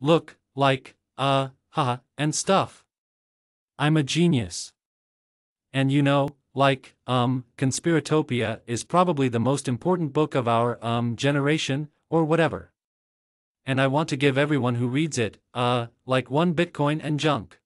look, like, uh, ha and stuff. I'm a genius. And you know, like, um, Conspiratopia is probably the most important book of our, um, generation, or whatever. And I want to give everyone who reads it, uh, like one bitcoin and junk.